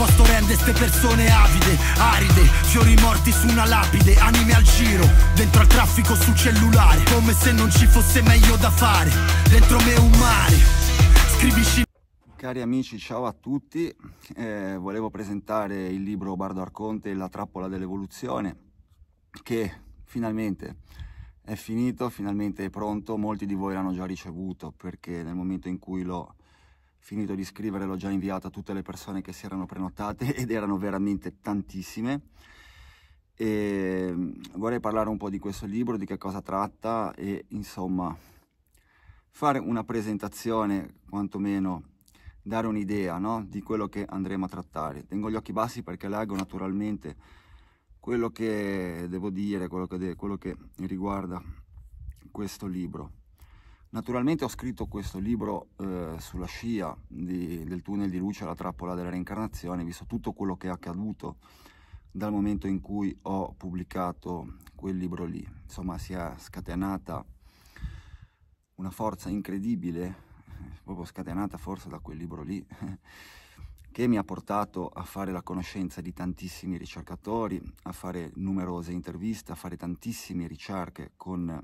posto rende ste persone avide, aride, fiori morti su una lapide, anime al giro, dentro al traffico sul cellulare, come se non ci fosse meglio da fare, dentro me un mare, scrivici... Cari amici, ciao a tutti, eh, volevo presentare il libro Bardo Arconte, La trappola dell'evoluzione, che finalmente è finito, finalmente è pronto, molti di voi l'hanno già ricevuto perché nel momento in cui l'ho finito di scrivere l'ho già inviata a tutte le persone che si erano prenotate ed erano veramente tantissime. E ehm, vorrei parlare un po' di questo libro, di che cosa tratta e insomma fare una presentazione, quantomeno dare un'idea no? di quello che andremo a trattare. Tengo gli occhi bassi perché leggo naturalmente quello che devo dire, quello che, de quello che riguarda questo libro. Naturalmente ho scritto questo libro eh, sulla scia di, del tunnel di luce alla trappola della reincarnazione, visto tutto quello che è accaduto dal momento in cui ho pubblicato quel libro lì. Insomma, si è scatenata una forza incredibile, proprio scatenata forse da quel libro lì, che mi ha portato a fare la conoscenza di tantissimi ricercatori, a fare numerose interviste, a fare tantissime ricerche con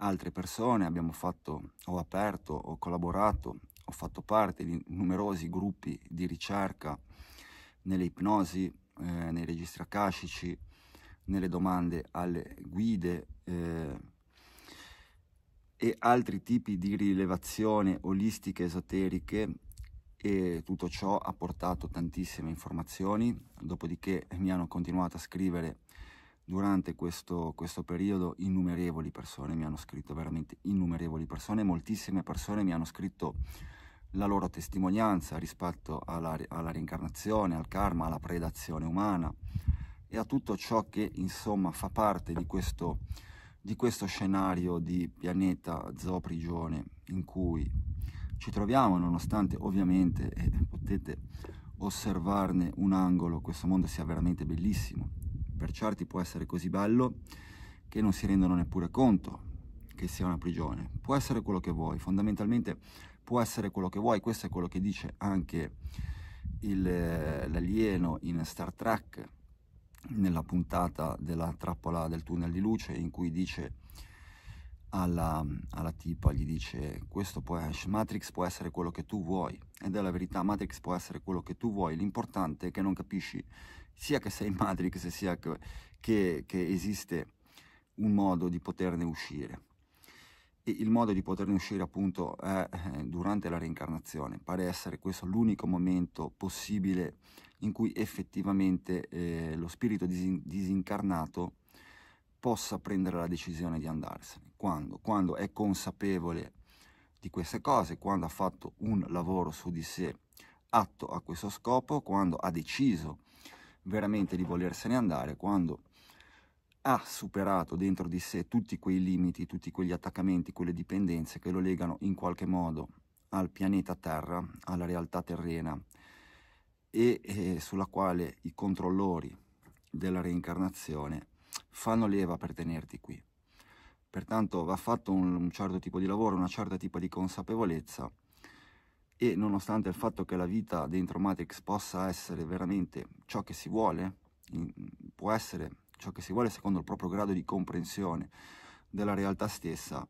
altre persone, abbiamo fatto, ho aperto, ho collaborato, ho fatto parte di numerosi gruppi di ricerca nelle ipnosi, eh, nei registri akashici, nelle domande alle guide eh, e altri tipi di rilevazione olistiche esoteriche e tutto ciò ha portato tantissime informazioni, dopodiché mi hanno continuato a scrivere durante questo, questo, periodo innumerevoli persone mi hanno scritto, veramente innumerevoli persone, moltissime persone mi hanno scritto la loro testimonianza rispetto alla, alla reincarnazione, al karma, alla predazione umana e a tutto ciò che insomma fa parte di questo, di questo scenario di pianeta zooprigione in cui ci troviamo nonostante ovviamente eh, potete osservarne un angolo questo mondo sia veramente bellissimo per certi può essere così bello che non si rendono neppure conto che sia una prigione. Può essere quello che vuoi, fondamentalmente può essere quello che vuoi, questo è quello che dice anche il, l'alieno in Star Trek nella puntata della trappola del tunnel di luce in cui dice alla, alla, tipa gli dice questo può essere, Matrix può essere quello che tu vuoi ed è la verità Matrix può essere quello che tu vuoi l'importante è che non capisci sia che sei in Matrix, sia che, che, che esiste un modo di poterne uscire. E il modo di poterne uscire appunto è eh, durante la reincarnazione, pare essere questo l'unico momento possibile in cui effettivamente eh, lo spirito disin disincarnato possa prendere la decisione di andarsene. Quando? Quando è consapevole di queste cose, quando ha fatto un lavoro su di sé atto a questo scopo, quando ha deciso veramente di volersene andare quando ha superato dentro di sé tutti quei limiti, tutti quegli attaccamenti, quelle dipendenze che lo legano in qualche modo al pianeta Terra, alla realtà terrena e eh, sulla quale i controllori della reincarnazione fanno leva per tenerti qui. Pertanto va fatto un, un certo tipo di lavoro, una certa tipo di consapevolezza e nonostante il fatto che la vita dentro Matrix possa essere veramente ciò che si vuole, può essere ciò che si vuole secondo il proprio grado di comprensione della realtà stessa,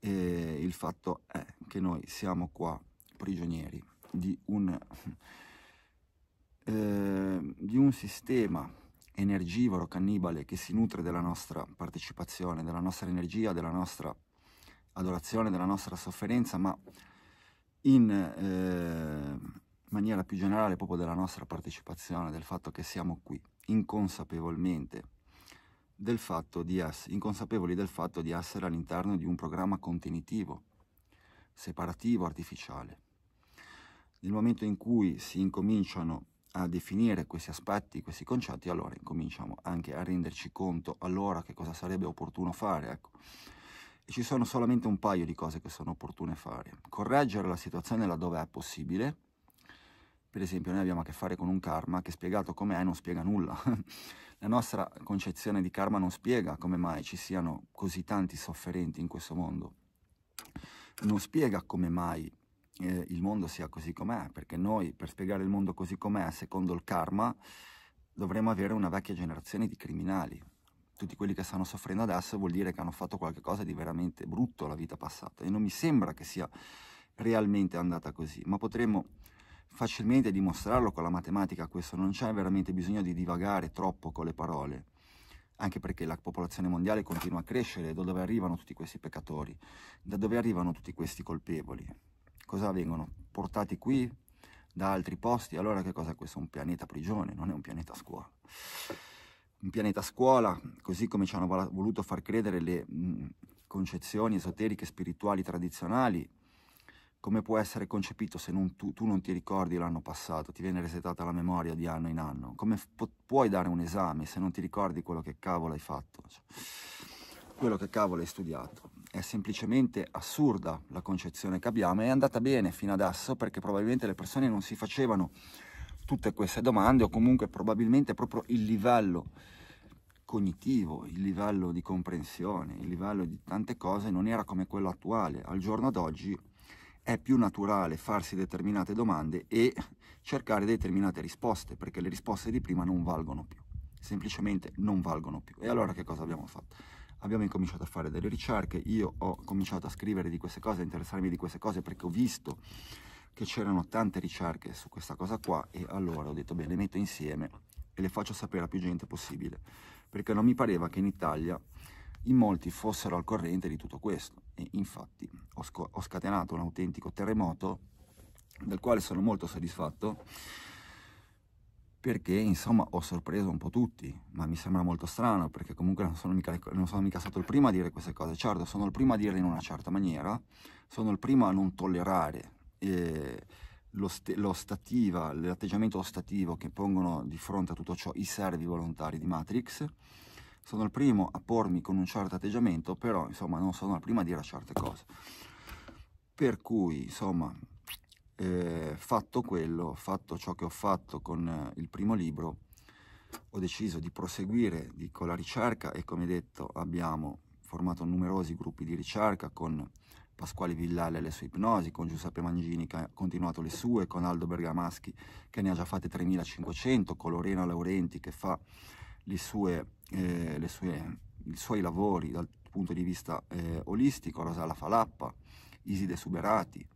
e il fatto è che noi siamo qua prigionieri di un, eh, di un sistema energivoro, cannibale, che si nutre della nostra partecipazione, della nostra energia, della nostra adorazione, della nostra sofferenza, ma in eh, maniera più generale proprio della nostra partecipazione, del fatto che siamo qui inconsapevolmente, del fatto di essere, inconsapevoli del fatto di essere all'interno di un programma contenitivo, separativo, artificiale. Nel momento in cui si incominciano a definire questi aspetti, questi concetti, allora incominciamo anche a renderci conto allora che cosa sarebbe opportuno fare. Ecco ci sono solamente un paio di cose che sono opportune fare. Correggere la situazione laddove è possibile. Per esempio, noi abbiamo a che fare con un karma che spiegato come è non spiega nulla. la nostra concezione di karma non spiega come mai ci siano così tanti sofferenti in questo mondo. Non spiega come mai eh, il mondo sia così com'è, perché noi per spiegare il mondo così com'è, secondo il karma, dovremmo avere una vecchia generazione di criminali tutti quelli che stanno soffrendo adesso vuol dire che hanno fatto qualcosa di veramente brutto la vita passata e non mi sembra che sia realmente andata così, ma potremmo facilmente dimostrarlo con la matematica, questo non c'è veramente bisogno di divagare troppo con le parole, anche perché la popolazione mondiale continua a crescere, da dove arrivano tutti questi peccatori, da dove arrivano tutti questi colpevoli, cosa vengono portati qui da altri posti, allora che cosa è questo? Un pianeta prigione, non è un pianeta scuola un pianeta scuola, così come ci hanno voluto far credere le mm, concezioni esoteriche spirituali tradizionali, come può essere concepito se non tu, tu, non ti ricordi l'anno passato, ti viene resetata la memoria di anno in anno? Come pu- puoi dare un esame se non ti ricordi quello che cavolo hai fatto? Cioè, quello che cavolo hai studiato. È semplicemente assurda la concezione che abbiamo, è andata bene fino adesso perché probabilmente le persone non si facevano tutte queste domande o comunque probabilmente proprio il livello cognitivo, il livello di comprensione, il livello di tante cose non era come quello attuale. Al giorno d'oggi è più naturale farsi determinate domande e cercare determinate risposte, perché le risposte di prima non valgono più, semplicemente non valgono più. E allora che cosa abbiamo fatto? Abbiamo incominciato a fare delle ricerche, io ho cominciato a scrivere di queste cose, a interessarmi di queste cose perché ho visto che c'erano tante ricerche su questa cosa qua e allora ho detto bene, le metto insieme e le faccio sapere a più gente possibile perché non mi pareva che in Italia in molti fossero al corrente di tutto questo e infatti ho, ho scatenato un autentico terremoto del quale sono molto soddisfatto perché insomma ho sorpreso un po' tutti, ma mi sembra molto strano perché comunque non sono, mica, non sono mica stato il primo a dire queste cose, certo sono il primo a dirle in una certa maniera, sono il primo a non tollerare eh, l'ostativa, l'atteggiamento ostativo che pongono di fronte a tutto ciò i servi volontari di Matrix. Sono il primo a pormi con un certo atteggiamento, però insomma non sono il primo a dire certe cose. Per cui, insomma, eh, fatto quello, fatto ciò che ho fatto con eh, il primo libro, ho deciso di proseguire di, con la ricerca e come detto abbiamo formato numerosi gruppi di ricerca con Pasquale Villale le sue ipnosi, con Giuseppe Mangini che ha continuato le sue, con Aldo Bergamaschi che ne ha già fatte 3500, con Lorena Laurenti che fa sue, eh, sue, i suoi lavori dal punto di vista eh, olistico, Rosala Falappa, Iside Suberati,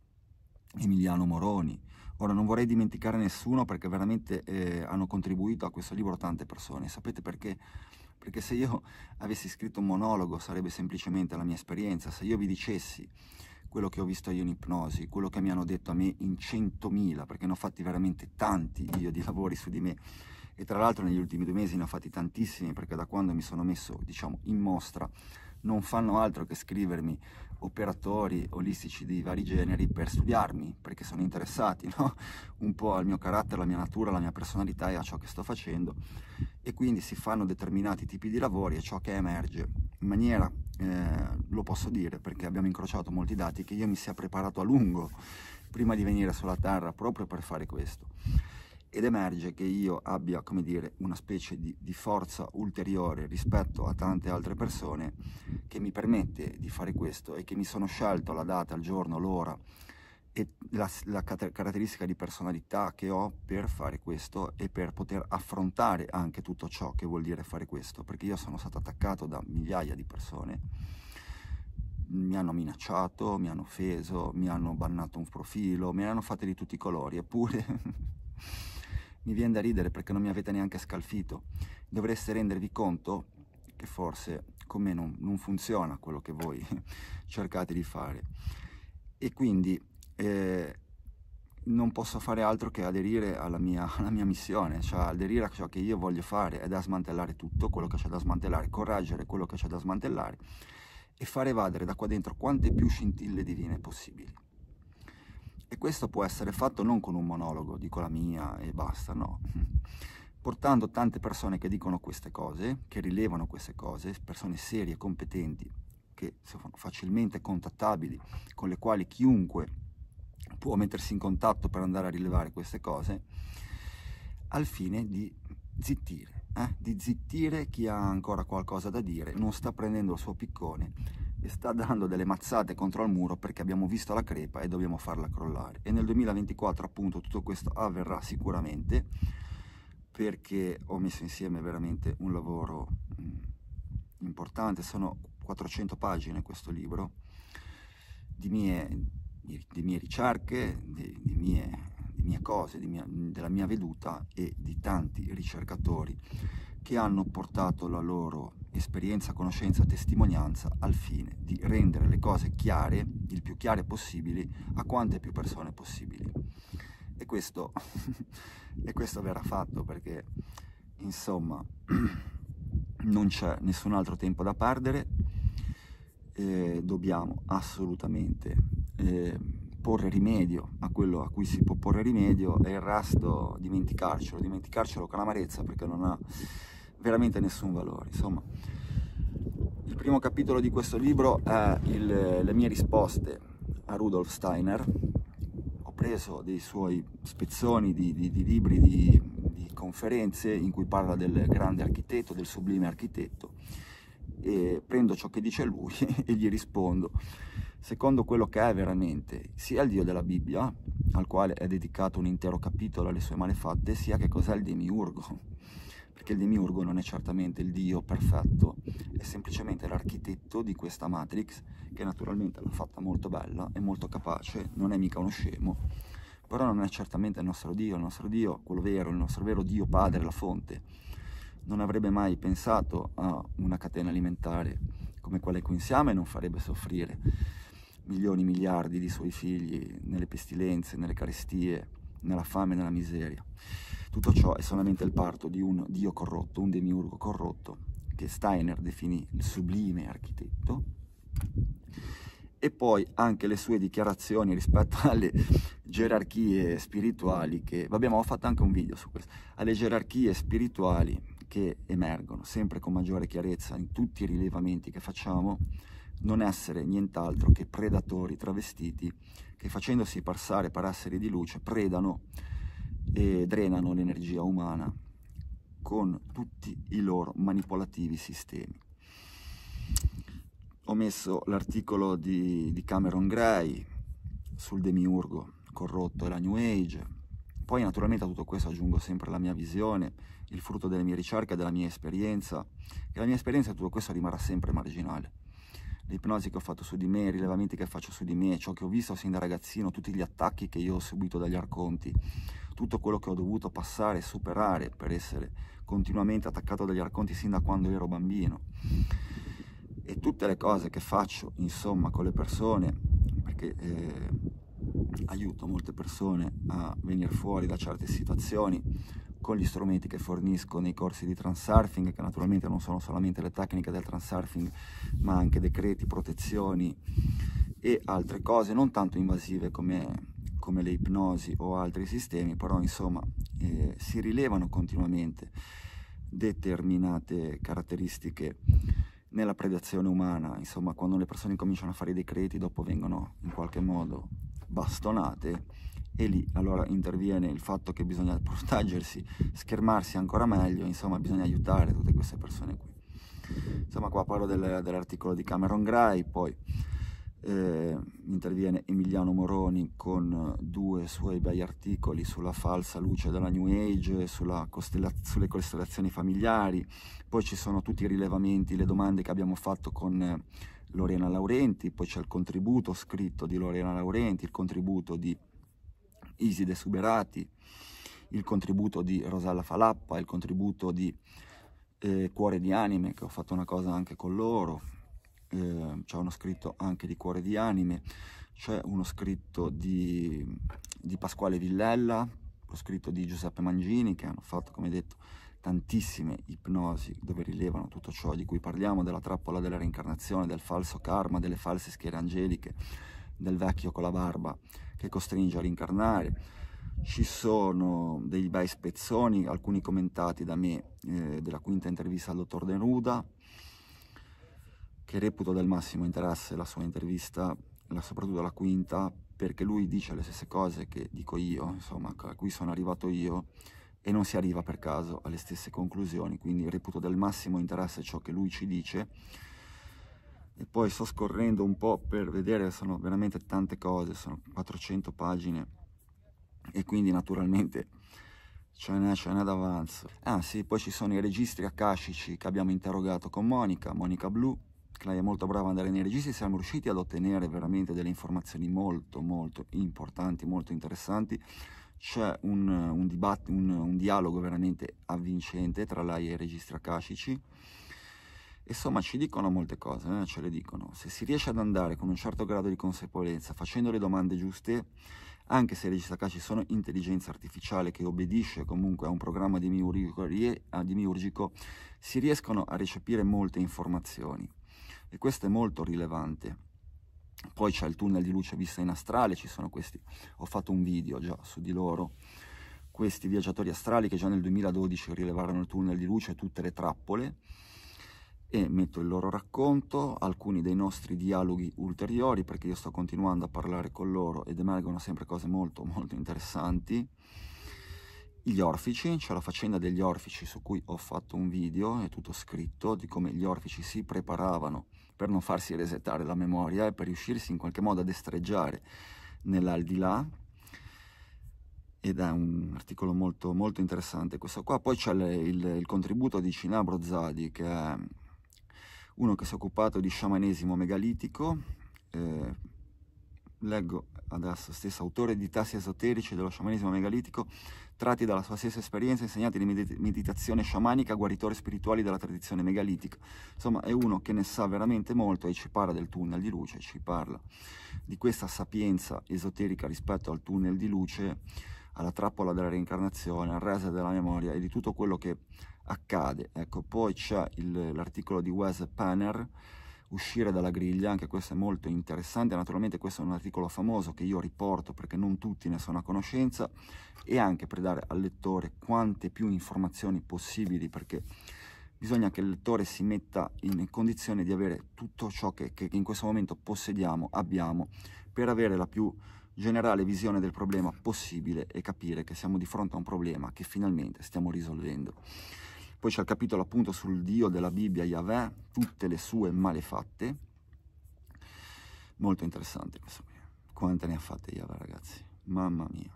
Emiliano Moroni. Ora non vorrei dimenticare nessuno perché veramente eh, hanno contribuito a questo libro tante persone. Sapete perché? perché se io avessi scritto un monologo sarebbe semplicemente la mia esperienza, se io vi dicessi quello che ho visto io in ipnosi, quello che mi hanno detto a me in centomila, perché ne ho fatti veramente tanti io di lavori su di me, e tra l'altro negli ultimi due mesi ne ho fatti tantissimi, perché da quando mi sono messo, diciamo, in mostra non fanno altro che scrivermi operatori olistici di vari generi per studiarmi, perché sono interessati no? un po' al mio carattere, alla mia natura, alla mia personalità e a ciò che sto facendo e quindi si fanno determinati tipi di lavori e ciò che emerge in maniera, eh, lo posso dire perché abbiamo incrociato molti dati, che io mi sia preparato a lungo prima di venire sulla Terra proprio per fare questo ed emerge che io abbia, come dire, una specie di, di, forza ulteriore rispetto a tante altre persone che mi permette di fare questo e che mi sono scelto la data, il giorno, l'ora e la, la caratteristica di personalità che ho per fare questo e per poter affrontare anche tutto ciò che vuol dire fare questo, perché io sono stato attaccato da migliaia di persone mi hanno minacciato, mi hanno offeso, mi hanno bannato un profilo, me ne hanno fatte di tutti i colori, eppure mi viene da ridere perché non mi avete neanche scalfito. Dovreste rendervi conto che forse con me non, non funziona quello che voi cercate di fare. E quindi eh, non posso fare altro che aderire alla mia, alla mia, missione, cioè aderire a ciò che io voglio fare, è da smantellare tutto quello che c'è da smantellare, correggere quello che c'è da smantellare e far evadere da qua dentro quante più scintille divine possibili. E questo può essere fatto non con un monologo, dico la mia e basta, no. Portando tante persone che dicono queste cose, che rilevano queste cose, persone serie, competenti, che sono facilmente contattabili, con le quali chiunque può mettersi in contatto per andare a rilevare queste cose, al fine di zittire, eh? di zittire chi ha ancora qualcosa da dire, non sta prendendo il suo piccone, e sta dando delle mazzate contro il muro perché abbiamo visto la crepa e dobbiamo farla crollare e nel 2024 appunto tutto questo avverrà sicuramente perché ho messo insieme veramente un lavoro mm, importante sono 400 pagine questo libro di mie, di, di mie ricerche di, di, mie, di, mie, cose mia, della mia veduta e di tanti ricercatori che hanno portato la loro esperienza, conoscenza, testimonianza al fine di rendere le cose chiare, il più chiare possibile, a quante più persone possibili. E questo, e questo verrà fatto perché, insomma, non c'è nessun altro tempo da perdere, eh, dobbiamo assolutamente eh, porre rimedio a quello a cui si può porre rimedio e il resto dimenticarcelo, dimenticarcelo con amarezza perché non ha veramente nessun valore. Insomma, il primo capitolo di questo libro è il, le mie risposte a Rudolf Steiner. Ho preso dei suoi spezzoni di, di, di libri, di, di conferenze in cui parla del grande architetto, del sublime architetto e prendo ciò che dice lui e gli rispondo secondo quello che è veramente sia il Dio della Bibbia, al quale è dedicato un intero capitolo alle sue malefatte, sia che cos'è il demiurgo perché il demiurgo non è certamente il dio perfetto, è semplicemente l'architetto di questa Matrix che naturalmente l'ha fatta molto bella, è molto capace, non è mica uno scemo, però non è certamente il nostro dio, il nostro dio, quello vero, il nostro vero dio padre, la fonte, non avrebbe mai pensato a una catena alimentare come quella qui insieme e non farebbe soffrire milioni, miliardi di suoi figli nelle pestilenze, nelle carestie, nella fame nella miseria. Tutto ciò è solamente il parto di un dio corrotto, un demiurgo corrotto, che Steiner definì il sublime architetto, e poi anche le sue dichiarazioni rispetto alle gerarchie spirituali che, vabbè ma ho fatto anche un video su questo, alle gerarchie spirituali che emergono sempre con maggiore chiarezza in tutti i rilevamenti che facciamo, non essere nient'altro che predatori travestiti che facendosi passare per esseri di luce predano e drenano l'energia umana con tutti i loro manipolativi sistemi. Ho messo l'articolo di, di Cameron Gray sul demiurgo corrotto e la New Age, poi naturalmente a tutto questo aggiungo sempre la mia visione, il frutto delle mie ricerche, della mia esperienza, e la mia esperienza a tutto questo rimarrà sempre marginale. L'ipnosi che ho fatto su di me, i rilevamenti che faccio su di me, ciò che ho visto sin da ragazzino, tutti gli attacchi che io ho subito dagli arconti, tutto quello che ho dovuto passare e superare per essere continuamente attaccato dagli arconti sin da quando ero bambino e tutte le cose che faccio insomma con le persone perché eh, aiuto molte persone a venire fuori da certe situazioni con gli strumenti che fornisco nei corsi di transurfing, che naturalmente non sono solamente le tecniche del transurfing, ma anche decreti, protezioni e altre cose non tanto invasive come come le ipnosi o altri sistemi, però insomma eh, si rilevano continuamente determinate caratteristiche nella predazione umana, insomma quando le persone cominciano a fare i decreti dopo vengono in qualche modo bastonate e lì allora interviene il fatto che bisogna proteggersi, schermarsi ancora meglio, insomma bisogna aiutare tutte queste persone qui. Insomma qua parlo del, dell'articolo di Cameron Gray, poi eh, interviene Emiliano Moroni con eh, due suoi bei articoli sulla falsa luce della New Age, costella sulle costellazioni familiari, poi ci sono tutti i rilevamenti, le domande che abbiamo fatto con eh, Lorena Laurenti, poi c'è il contributo scritto di Lorena Laurenti, il contributo di Iside Suberati, il contributo di Rosella Falappa, il contributo di eh, Cuore di Anime, che ho fatto una cosa anche con loro, eh, c'è uno scritto anche di Cuore di Anime, c'è uno scritto di, di Pasquale Villella, lo scritto di Giuseppe Mangini che hanno fatto, come detto, tantissime ipnosi dove rilevano tutto ciò di cui parliamo, della trappola della reincarnazione, del falso karma, delle false schiere angeliche, del vecchio con la barba che costringe a rincarnare. Ci sono dei bei spezzoni, alcuni commentati da me eh, della quinta intervista al dottor De Nuda, che reputo del massimo interesse la sua intervista, la, soprattutto la quinta, perché lui dice le stesse cose che dico io, insomma, a cui sono arrivato io e non si arriva per caso alle stesse conclusioni, quindi reputo del massimo interesse ciò che lui ci dice. E poi sto scorrendo un po' per vedere, sono veramente tante cose, sono 400 pagine e quindi naturalmente ce n'è, ce n'è d'avanzo. Ah sì, poi ci sono i registri akashici che abbiamo interrogato con Monica, Monica Blu, che Clay è molto brava ad andare nei registri, siamo riusciti ad ottenere veramente delle informazioni molto molto importanti, molto interessanti. C'è un, un, dibatt- un, un dialogo veramente avvincente tra lei e i registri akashici. Insomma, ci dicono molte cose, eh? ce le dicono. Se si riesce ad andare con un certo grado di consapevolezza, facendo le domande giuste, anche se i registri akashici sono intelligenza artificiale che obbedisce comunque a un programma di miurgico, si riescono a recepire molte informazioni e questo è molto rilevante. Poi c'è il tunnel di luce vista in astrale, ci sono questi, ho fatto un video già su di loro, questi viaggiatori astrali che già nel 2012 rilevarono il tunnel di luce e tutte le trappole e metto il loro racconto, alcuni dei nostri dialoghi ulteriori perché io sto continuando a parlare con loro ed emergono sempre cose molto molto interessanti. Gli orfici, c'è la faccenda degli orfici su cui ho fatto un video, è tutto scritto, di come gli orfici si preparavano per non farsi resettare la memoria e per riuscirsi in qualche modo a destreggiare nell'aldilà ed è un articolo molto, molto interessante questo qua. Poi c'è il, il, contributo di Cinabro Zadi, che è uno che si è occupato di sciamanesimo megalitico. Eh, leggo Adas, stesso autore di Tassi esoterici dello sciamanismo megalitico, tratti dalla sua stessa esperienza, insegnati di meditazione sciamanica, guaritori spirituali della tradizione megalitica. Insomma, è uno che ne sa veramente molto e ci parla del tunnel di luce, ci parla di questa sapienza esoterica rispetto al tunnel di luce, alla trappola della reincarnazione, al resa della memoria e di tutto quello che accade. Ecco, poi c'è il, l'articolo di Wes Panner uscire dalla griglia, anche questo è molto interessante, naturalmente questo è un articolo famoso che io riporto perché non tutti ne sono a conoscenza e anche per dare al lettore quante più informazioni possibili perché bisogna che il lettore si metta in condizione di avere tutto ciò che, che in questo momento possediamo, abbiamo, per avere la più generale visione del problema possibile e capire che siamo di fronte a un problema che finalmente stiamo risolvendo. Poi c'è il capitolo appunto sul Dio della Bibbia, Yahweh, tutte le sue malefatte. Molto interessante questo. Quante ne ha fatte Yahweh, ragazzi? Mamma mia.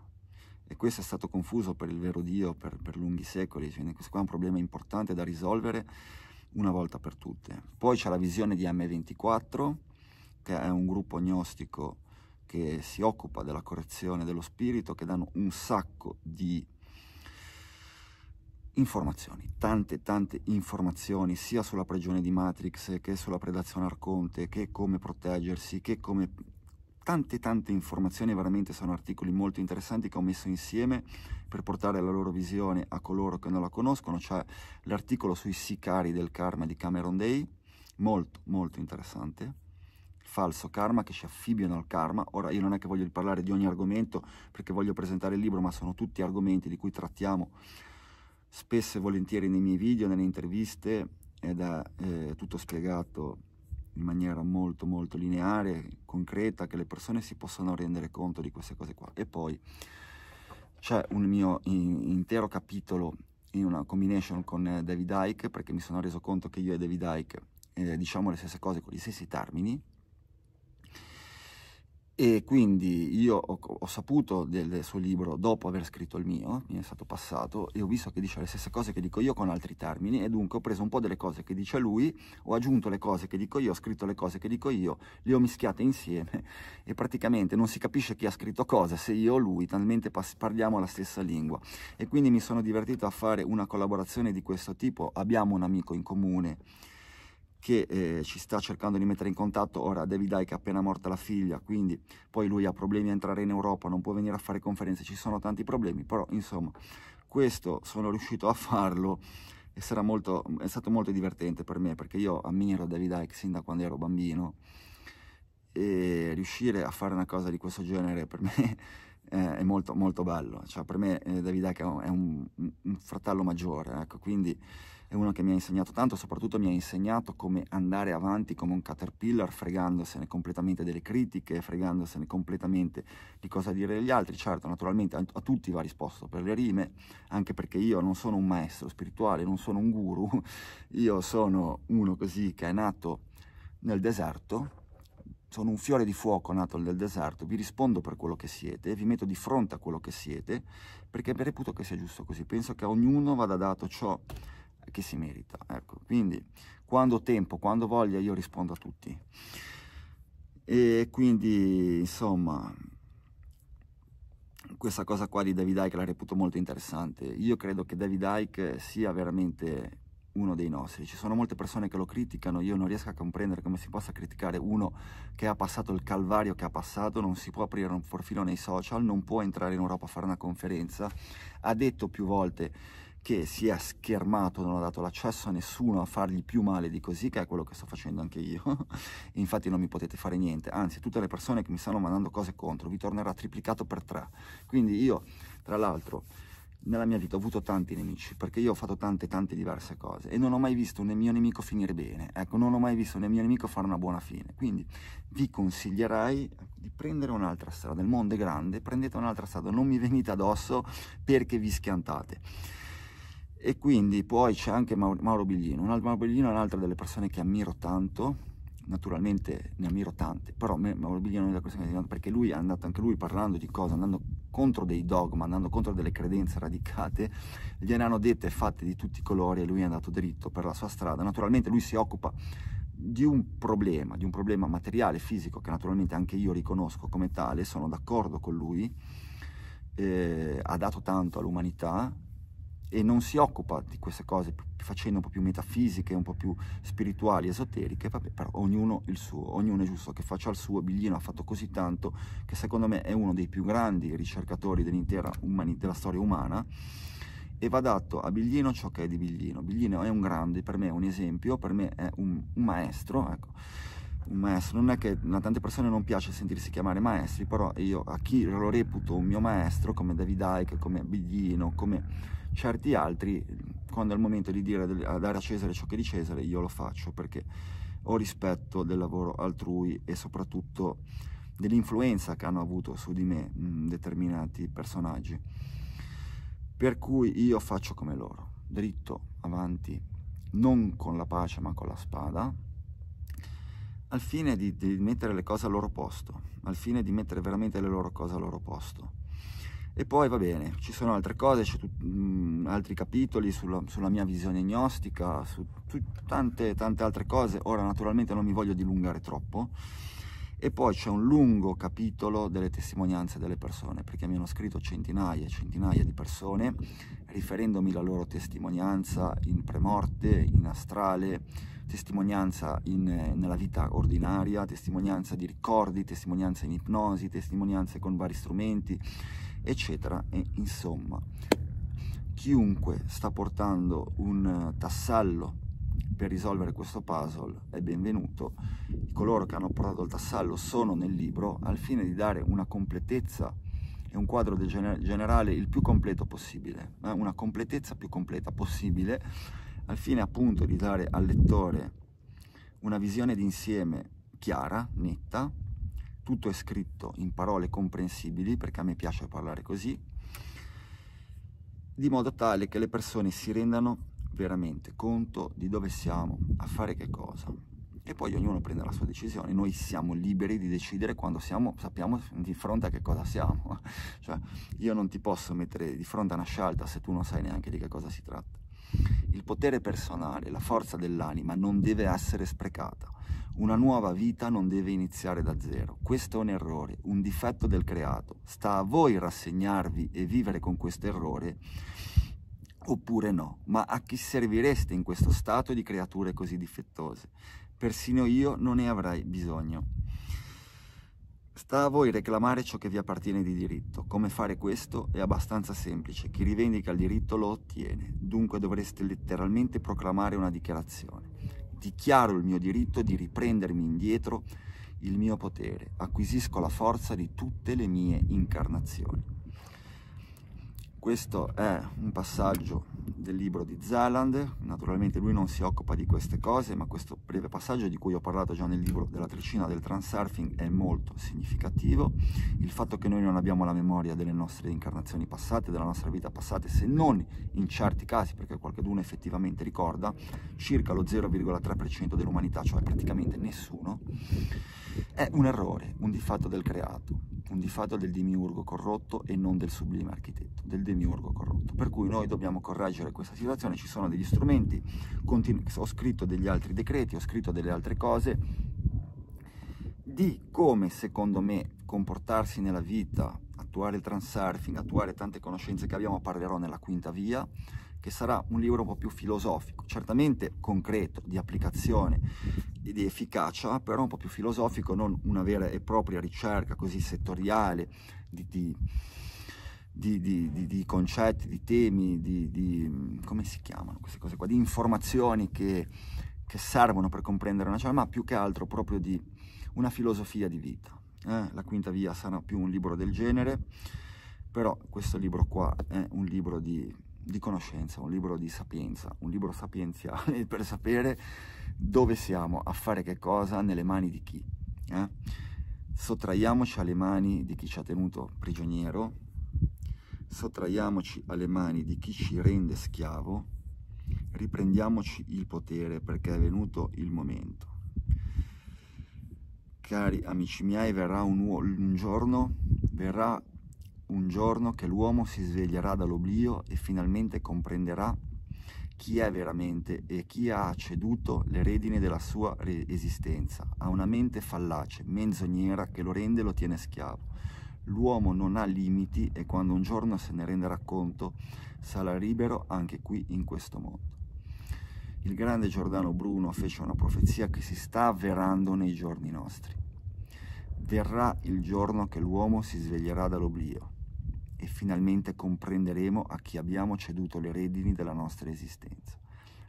E questo è stato confuso per il vero Dio per, per lunghi secoli. Cioè, questo qua è un problema importante da risolvere una volta per tutte. Poi c'è la visione di M24, che è un gruppo gnostico che si occupa della correzione dello spirito, che danno un sacco di informazioni, tante tante informazioni sia sulla prigione di Matrix che sulla predazione Arconte, che come proteggersi, che come tante tante informazioni, veramente sono articoli molto interessanti che ho messo insieme per portare la loro visione a coloro che non la conoscono, cioè l'articolo sui sicari del karma di Cameron Day, molto molto interessante, falso karma che ci affibbiano al karma, ora io non è che voglio parlare di ogni argomento perché voglio presentare il libro, ma sono tutti argomenti di cui trattiamo spesso e volentieri nei miei video, nelle interviste, ed è eh, tutto spiegato in maniera molto molto lineare, concreta, che le persone si possano rendere conto di queste cose qua. E poi c'è un mio in, intero capitolo in una combination con eh, David Icke, perché mi sono reso conto che io e David Icke eh, diciamo le stesse cose con gli stessi termini, e quindi io ho, ho, saputo del suo libro dopo aver scritto il mio, mi è stato passato, e ho visto che dice le stesse cose che dico io con altri termini, e dunque ho preso un po' delle cose che dice lui, ho aggiunto le cose che dico io, ho scritto le cose che dico io, le ho mischiate insieme, e praticamente non si capisce chi ha scritto cosa, se io o lui, talmente parliamo la stessa lingua. E quindi mi sono divertito a fare una collaborazione di questo tipo, abbiamo un amico in comune, che eh, ci sta cercando di mettere in contatto, ora David Icke è appena morta la figlia, quindi poi lui ha problemi a entrare in Europa, non può venire a fare conferenze, ci sono tanti problemi, però insomma questo sono riuscito a farlo e sarà molto, è stato molto divertente per me perché io ammiro David Icke sin da quando ero bambino e riuscire a fare una cosa di questo genere per me è molto, molto bello. Cioè, per me eh, Davideck è, un, un, fratello maggiore, ecco, quindi è uno che mi ha insegnato tanto, soprattutto mi ha insegnato come andare avanti come un caterpillar, fregandosene completamente delle critiche, fregandosene completamente di cosa dire agli altri. Certo, naturalmente a, a tutti va risposto per le rime, anche perché io non sono un maestro spirituale, non sono un guru, io sono uno così che è nato nel deserto, sono un fiore di fuoco nato nel deserto, vi rispondo per quello che siete, vi metto di fronte a quello che siete, perché reputo che sia giusto così. Penso che a ognuno vada dato ciò che si merita. Ecco, quindi quando ho tempo, quando voglia, io rispondo a tutti. E quindi, insomma, questa cosa qua di David Icke la reputo molto interessante. Io credo che David Icke sia veramente uno dei nostri. Ci sono molte persone che lo criticano, io non riesco a comprendere come si possa criticare uno che ha passato il calvario che ha passato, non si può aprire un profilo nei social, non può entrare in Europa a fare una conferenza, ha detto più volte che si è schermato, non ha dato l'accesso a nessuno a fargli più male di così, che è quello che sto facendo anche io. Infatti non mi potete fare niente, anzi tutte le persone che mi stanno mandando cose contro, vi tornerà triplicato per tre. Quindi io, tra l'altro, nella mia vita ho avuto tanti nemici, perché io ho fatto tante tante diverse cose e non ho mai visto un mio nemico finire bene, ecco, non ho mai visto un mio nemico fare una buona fine. Quindi vi consiglierei ecco, di prendere un'altra strada, il mondo è grande, prendete un'altra strada, non mi venite addosso perché vi schiantate. E quindi poi c'è anche Mauro Biglino, Mauro Biglino è un'altra delle persone che ammiro tanto, naturalmente ne ammiro tante, però me, Mauro Bigliano da questa cosa, perché lui è andato anche lui parlando di cose, andando contro dei dogma, andando contro delle credenze radicate, gliene hanno dette e fatte di tutti i colori e lui è andato dritto per la sua strada. Naturalmente lui si occupa di un problema, di un problema materiale, fisico, che naturalmente anche io riconosco come tale, sono d'accordo con lui, eh, ha dato tanto all'umanità, e non si occupa di queste cose facendo un po' più metafisiche, un po' più spirituali, esoteriche, vabbè, però ognuno il suo, ognuno è giusto che faccia il suo, Biglino ha fatto così tanto che secondo me è uno dei più grandi ricercatori dell'intera della storia umana e va dato a Biglino ciò che è di Biglino. Biglino è un grande, per me è un esempio, per me è un, un maestro, ecco. Un maestro, non è che a tante persone non piace sentirsi chiamare maestri, però io a chi lo reputo un mio maestro, come David Icke, come Biglino, come certi altri, quando è il momento di dire dare a Cesare ciò che è di Cesare, io lo faccio perché ho rispetto del lavoro altrui e soprattutto dell'influenza che hanno avuto su di me determinati personaggi. Per cui io faccio come loro, dritto, avanti, non con la pace ma con la spada, al fine di, di mettere le cose al loro posto, al fine di mettere veramente le loro cose al loro posto. E poi va bene, ci sono altre cose, c'è mm, altri capitoli sulla, sulla, mia visione gnostica, su tante, tante altre cose. Ora naturalmente non mi voglio dilungare troppo. E poi c'è un lungo capitolo delle testimonianze delle persone, perché mi hanno scritto centinaia e centinaia di persone riferendomi la loro testimonianza in premorte, in astrale, testimonianza in, eh, nella vita ordinaria, testimonianza di ricordi, testimonianza in ipnosi, testimonianze con vari strumenti eccetera e insomma chiunque sta portando un tassello per risolvere questo puzzle è benvenuto coloro che hanno portato il tassello sono nel libro al fine di dare una completezza e un quadro gener generale il più completo possibile eh? una completezza più completa possibile al fine appunto di dare al lettore una visione d'insieme chiara, netta tutto è scritto in parole comprensibili, perché a me piace parlare così, di modo tale che le persone si rendano veramente conto di dove siamo, a fare che cosa. E poi ognuno prende la sua decisione, noi siamo liberi di decidere quando siamo, sappiamo di fronte a che cosa siamo. Cioè, io non ti posso mettere di fronte a una scelta se tu non sai neanche di che cosa si tratta. Il potere personale, la forza dell'anima non deve essere sprecata una nuova vita non deve iniziare da zero. Questo è un errore, un difetto del creato. Sta a voi rassegnarvi e vivere con questo errore oppure no. Ma a chi servireste in questo stato di creature così difettose? Persino io non ne avrei bisogno. Sta a voi reclamare ciò che vi appartiene di diritto. Come fare questo è abbastanza semplice. Chi rivendica il diritto lo ottiene. Dunque dovreste letteralmente proclamare una dichiarazione dichiaro il mio diritto di riprendermi indietro il mio potere, acquisisco la forza di tutte le mie incarnazioni. Questo è un passaggio del libro di Zaland, naturalmente lui non si occupa di queste cose, ma questo breve passaggio di cui ho parlato già nel libro della tricina del transurfing è molto significativo. Il fatto che noi non abbiamo la memoria delle nostre incarnazioni passate, della nostra vita passata, se non in certi casi, perché qualcuno effettivamente ricorda, circa lo 0,3% dell'umanità, cioè praticamente nessuno, è un errore, un difatto del creato un fatto del demiurgo corrotto e non del sublime architetto, del demiurgo corrotto. Per cui noi dobbiamo correggere questa situazione, ci sono degli strumenti, continu- ho scritto degli altri decreti, ho scritto delle altre cose di come secondo me comportarsi nella vita, attuare il transurfing, attuare tante conoscenze che abbiamo, parlerò nella quinta via, che sarà un libro un po' più filosofico, certamente concreto, di applicazione, di efficacia, però un po' più filosofico, non una vera e propria ricerca così settoriale di, di di, di, di, di, concetti, di temi, di, come si chiamano queste cose qua, di informazioni che, che servono per comprendere una cena, ma più che altro proprio di una filosofia di vita. Eh? La quinta via sarà più un libro del genere, però questo libro qua è un libro di, conoscenza, un libro di sapienza, un libro sapienziale per sapere dove siamo, a fare che cosa, nelle mani di chi. Eh? Sottraiamoci alle mani di chi ci ha tenuto prigioniero, sottraiamoci alle mani di chi ci rende schiavo, riprendiamoci il potere perché è venuto il momento. Cari amici miei, verrà un, un giorno, verrà un giorno che l'uomo si sveglierà dall'oblio e finalmente comprenderà chi è veramente e chi ha ceduto le redini della sua re- esistenza, ha una mente fallace, menzognera che lo rende e lo tiene schiavo. L'uomo non ha limiti e quando un giorno se ne renderà conto sarà libero anche qui in questo mondo. Il grande Giordano Bruno fece una profezia che si sta avverando nei giorni nostri. Verrà il giorno che l'uomo si sveglierà dall'oblio e finalmente comprenderemo a chi abbiamo ceduto le redini della nostra esistenza,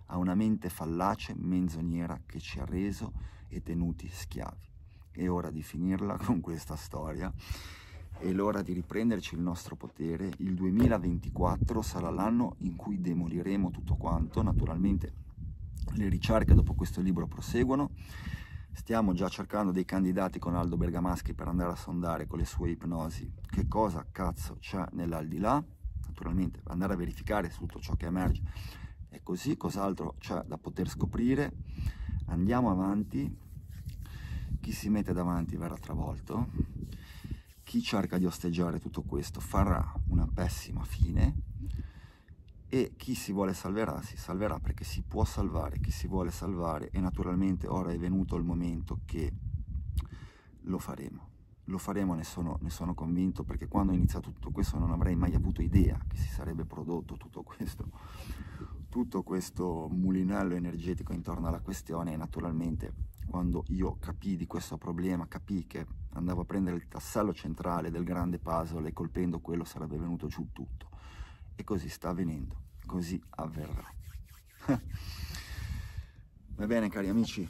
a una mente fallace, menzognera che ci ha reso e tenuti schiavi. È ora di finirla con questa storia è l'ora di riprenderci il nostro potere. Il 2024 sarà l'anno in cui demoliremo tutto quanto. Naturalmente le ricerche dopo questo libro proseguono. Stiamo già cercando dei candidati con Aldo Bergamaschi per andare a sondare con le sue ipnosi che cosa cazzo c'è nell'aldilà, naturalmente andare a verificare tutto ciò che emerge e così cos'altro c'è da poter scoprire. Andiamo avanti, chi si mette davanti verrà travolto, chi cerca di osteggiare tutto questo farà una pessima fine e chi si vuole salverà si salverà perché si può salvare chi si vuole salvare e naturalmente ora è venuto il momento che lo faremo lo faremo ne sono, ne sono convinto perché quando ho iniziato tutto questo non avrei mai avuto idea che si sarebbe prodotto tutto questo tutto questo mulinello energetico intorno alla questione e naturalmente quando io capì di questo problema capì che andavo a prendere il tassello centrale del grande puzzle e colpendo quello sarebbe venuto giù tutto e così sta avvenendo, così avverrà. Va bene cari amici,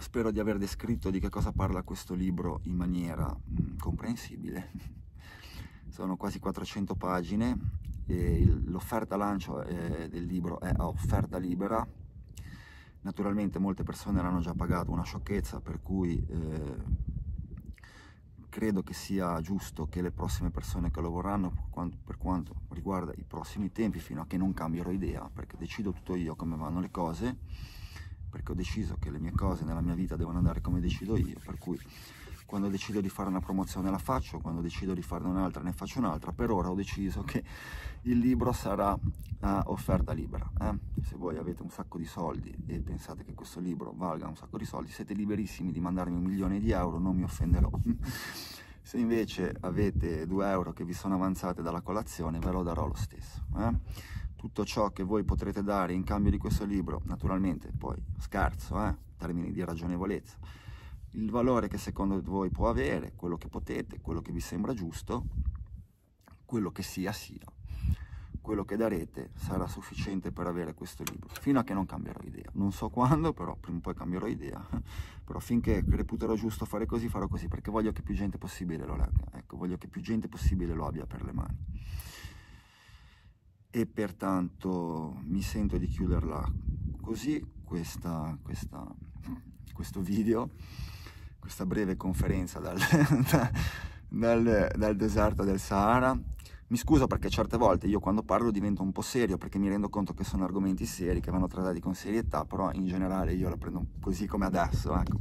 spero di aver descritto di che cosa parla questo libro in maniera mh, mm, comprensibile. Sono quasi 400 pagine, l'offerta lancio eh, del libro è a offerta libera. Naturalmente molte persone l'hanno già pagato, una sciocchezza, per cui eh, credo che sia giusto che le prossime persone che lo vorranno per quanto, per quanto riguarda i prossimi tempi fino a che non cambierò idea perché decido tutto io come vanno le cose perché ho deciso che le mie cose nella mia vita devono andare come decido io per cui quando decido di fare una promozione la faccio, quando decido di farne un'altra ne faccio un'altra, per ora ho deciso che il libro sarà a eh, offerta libera. Eh? Se voi avete un sacco di soldi e pensate che questo libro valga un sacco di soldi, siete liberissimi di mandarmi un milione di euro, non mi offenderò. Se invece avete 2 euro che vi sono avanzate dalla colazione, ve lo darò lo stesso. Eh? Tutto ciò che voi potrete dare in cambio di questo libro, naturalmente, poi scherzo, eh? termini di ragionevolezza, il valore che secondo voi può avere, quello che potete, quello che vi sembra giusto, quello che sia sia. Quello che darete sarà sufficiente per avere questo libro, fino a che non cambierò idea. Non so quando, però prima o poi cambierò idea. però finché reputerò giusto fare così, farò così, perché voglio che più gente possibile lo legga. Ecco, voglio che più gente possibile lo abbia per le mani. E pertanto mi sento di chiuderla così, questa, questa, questo video questa breve conferenza dal, dal, dal deserto del Sahara. Mi scuso perché certe volte io quando parlo divento un po' serio perché mi rendo conto che sono argomenti seri che vanno trattati con serietà, però in generale io la prendo così come adesso. Ecco.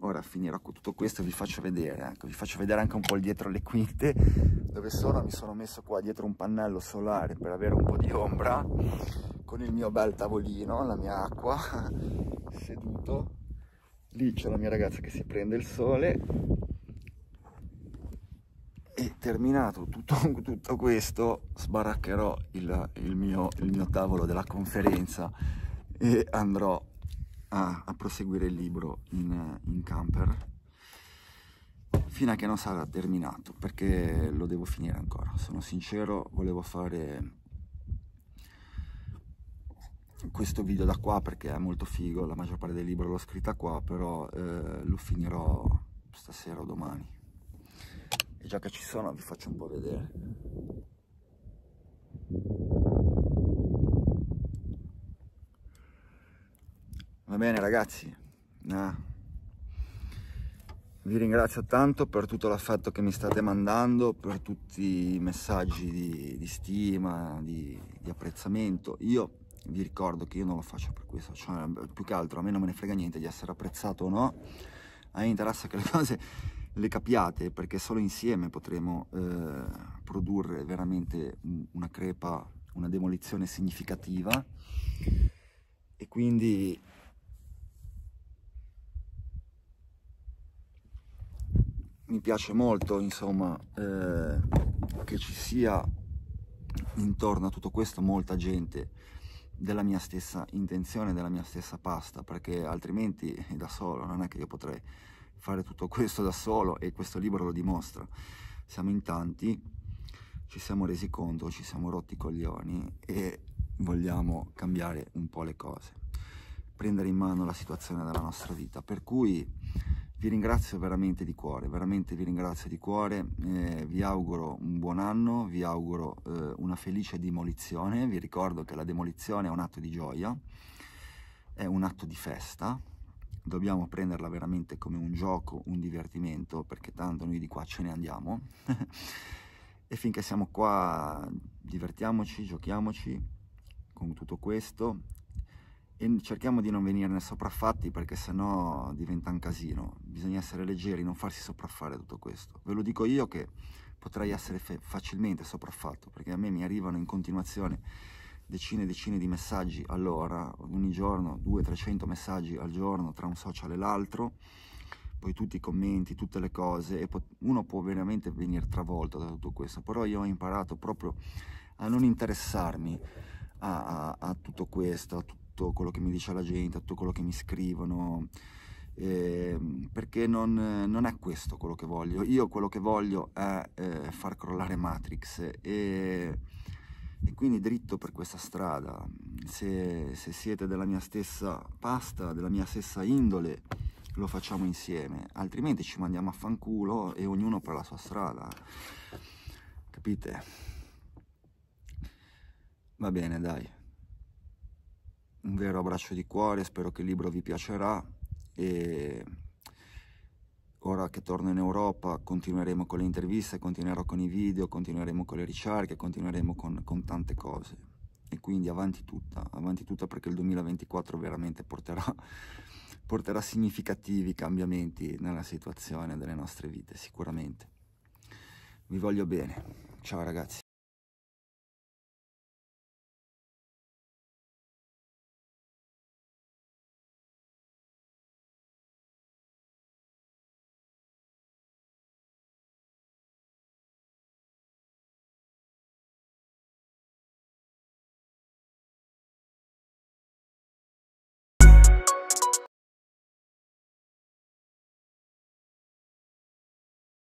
Ora finirò con tutto questo e vi faccio vedere, ecco. vi faccio vedere anche un po' il dietro le quinte dove sono, mi sono messo qua dietro un pannello solare per avere un po' di ombra con il mio bel tavolino, la mia acqua, seduto lì c'è la mia ragazza che si prende il sole e terminato tutto, tutto questo sbaraccherò il, il, mio, il, mio, tavolo della conferenza e andrò a, a proseguire il libro in, in camper fino a che non sarà terminato perché lo devo finire ancora sono sincero volevo fare questo video da qua perché è molto figo, la maggior parte del libro l'ho scritta qua, però eh, lo finirò stasera o domani. E già che ci sono vi faccio un po' vedere. Va bene ragazzi, nah. vi ringrazio tanto per tutto l'affetto che mi state mandando, per tutti i messaggi di, di stima, di, di apprezzamento. Io vi ricordo che io non lo faccio per questo, cioè, più che altro a me non me ne frega niente di essere apprezzato o no, a me interessa che le cose le capiate perché solo insieme potremo eh, produrre veramente una crepa, una demolizione significativa e quindi mi piace molto insomma eh, che ci sia intorno a tutto questo molta gente della mia stessa intenzione, della mia stessa pasta, perché altrimenti da solo non è che io potrei fare tutto questo da solo e questo libro lo dimostra. Siamo in tanti, ci siamo resi conto, ci siamo rotti i coglioni e vogliamo cambiare un po' le cose, prendere in mano la situazione della nostra vita. Per cui vi ringrazio veramente di cuore, veramente vi ringrazio di cuore, eh, vi auguro un buon anno, vi auguro eh, una felice demolizione, vi ricordo che la demolizione è un atto di gioia, è un atto di festa, dobbiamo prenderla veramente come un gioco, un divertimento, perché tanto noi di qua ce ne andiamo e finché siamo qua divertiamoci, giochiamoci con tutto questo e cerchiamo di non venirne sopraffatti perché sennò diventa un casino. Bisogna essere leggeri, non farsi sopraffare tutto questo. Ve lo dico io che potrei essere facilmente sopraffatto perché a me mi arrivano in continuazione decine e decine di messaggi all'ora, ogni giorno 200-300 messaggi al giorno tra un social e l'altro, poi tutti i commenti, tutte le cose e uno può veramente venire travolto da tutto questo, però io ho imparato proprio a non interessarmi a, a, a tutto questo, a tutto tutto quello che mi dice la gente, a tutto quello che mi scrivono, eh, perché non, non, è questo quello che voglio. Io quello che voglio è eh, far crollare Matrix e, e, quindi dritto per questa strada. Se, se, siete della mia stessa pasta, della mia stessa indole, lo facciamo insieme, altrimenti ci mandiamo a fanculo e ognuno per la sua strada. Capite? Va bene, dai un vero abbraccio di cuore, spero che il libro vi piacerà e ora che torno in Europa continueremo con le interviste, continuerò con i video, continueremo con le ricerche, continueremo con, con tante cose e quindi avanti tutta, avanti tutta perché il 2024 veramente porterà, porterà significativi cambiamenti nella situazione delle nostre vite sicuramente. Vi voglio bene, ciao ragazzi.